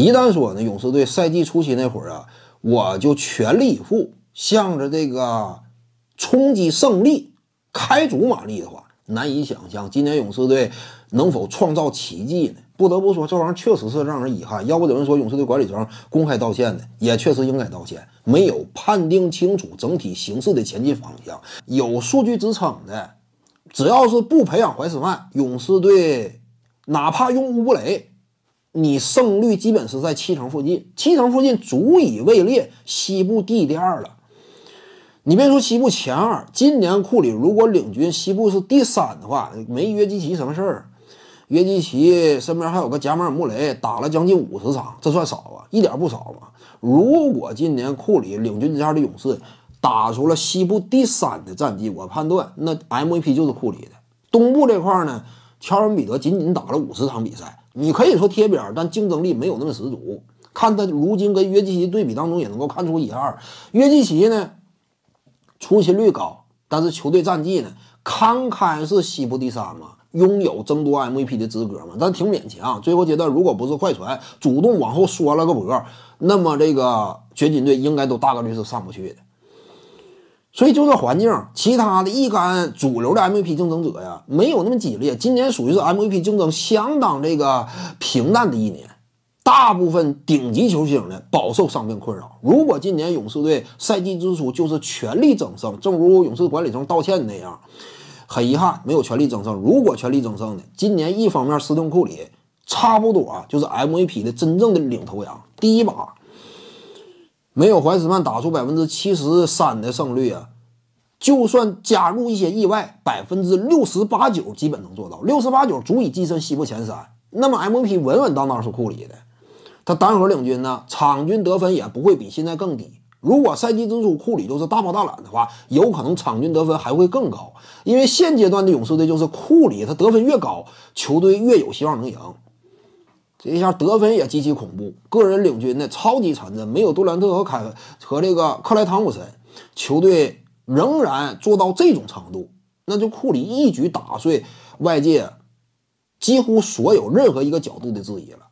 一旦说呢，勇士队赛季初期那会儿啊，我就全力以赴，向着这个冲击胜利、开足马力的话，难以想象今年勇士队能否创造奇迹呢？不得不说，这玩意儿确实是让人遗憾。要不怎么说勇士队管理层公开道歉呢？也确实应该道歉，没有判定清楚整体形势的前进方向。有数据支撑的，只要是不培养怀斯曼，勇士队哪怕用乌布雷。你胜率基本是在七成附近，七成附近足以位列西部第一第二了。你别说西部前二，今年库里如果领军西部是第三的话，没约基奇什么事儿。约基奇身边还有个贾马尔穆雷，打了将近五十场，这算少啊？一点不少吧？如果今年库里领军下的勇士打出了西部第三的战绩，我判断那 MVP 就是库里的。东部这块儿呢，乔恩·彼得仅仅打了五十场比赛。你可以说贴边，但竞争力没有那么十足。看他如今跟约基奇对比当中，也能够看出一二。约基奇呢，出勤率高，但是球队战绩呢，堪堪是西部第三嘛，拥有争夺 MVP 的资格嘛，但挺勉强。最后阶段，如果不是快船主动往后缩了个脖，那么这个掘金队应该都大概率是上不去的。所以就这环境，其他的一干主流的 MVP 竞争者呀，没有那么激烈。今年属于是 MVP 竞争相当这个平淡的一年，大部分顶级球星呢饱受伤病困扰。如果今年勇士队赛季之初就是全力争胜，正如勇士管理层道歉那样，很遗憾没有全力争胜。如果全力争胜呢，今年一方面斯通库里差不多就是 MVP 的真正的领头羊，第一把。没有怀斯曼打出百分之七十三的胜率啊，就算加入一些意外，百分之六十八九基本能做到，六十八九足以跻身西部前三。那么 M P 稳稳当当是库里的，他单核领军呢，场均得分也不会比现在更低。如果赛季之初库里就是大包大揽的话，有可能场均得分还会更高，因为现阶段的勇士队就是库里，他得分越高，球队越有希望能赢。这一下得分也极其恐怖，个人领军的超级残阵，没有杜兰特和凯文和这个克莱汤普森，球队仍然做到这种程度，那就库里一举打碎外界几乎所有任何一个角度的质疑了。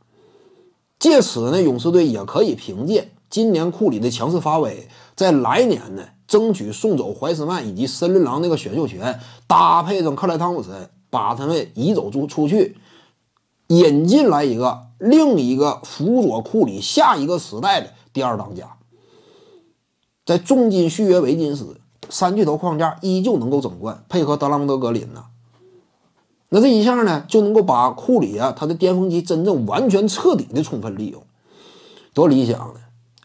借此呢，勇士队也可以凭借今年库里的强势发威，在来年呢争取送走怀斯曼以及森林狼那个选秀权，搭配上克莱汤普森，把他们移走出出去。引进来一个另一个辅佐库里下一个时代的第二当家，在重金续约维金斯，三巨头框架依旧能够整冠，配合德拉蒙德格林呢？那这一下呢就能够把库里啊他的巅峰期真正完全彻底的充分利用，多理想呢！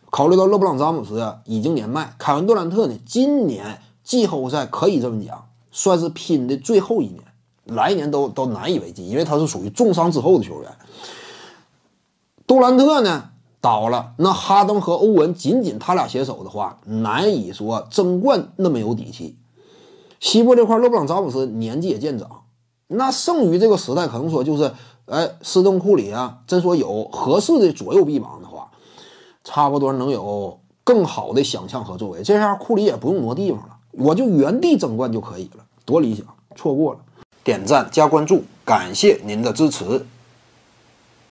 考虑到勒布朗詹姆斯啊已经年迈，凯文杜兰特呢今年季后赛可以这么讲，算是拼的最后一年。来年都都难以为继，因为他是属于重伤之后的球员。杜兰特呢倒了，那哈登和欧文仅仅他俩携手的话，难以说争冠那么有底气。西部这块，勒布朗詹姆斯年纪也渐长，那剩余这个时代可能说就是哎，斯登库里啊，真说有合适的左右臂膀的话，差不多能有更好的想象和作为。这下库里也不用挪地方了，我就原地争冠就可以了，多理想！错过了。点赞加关注，感谢您的支持。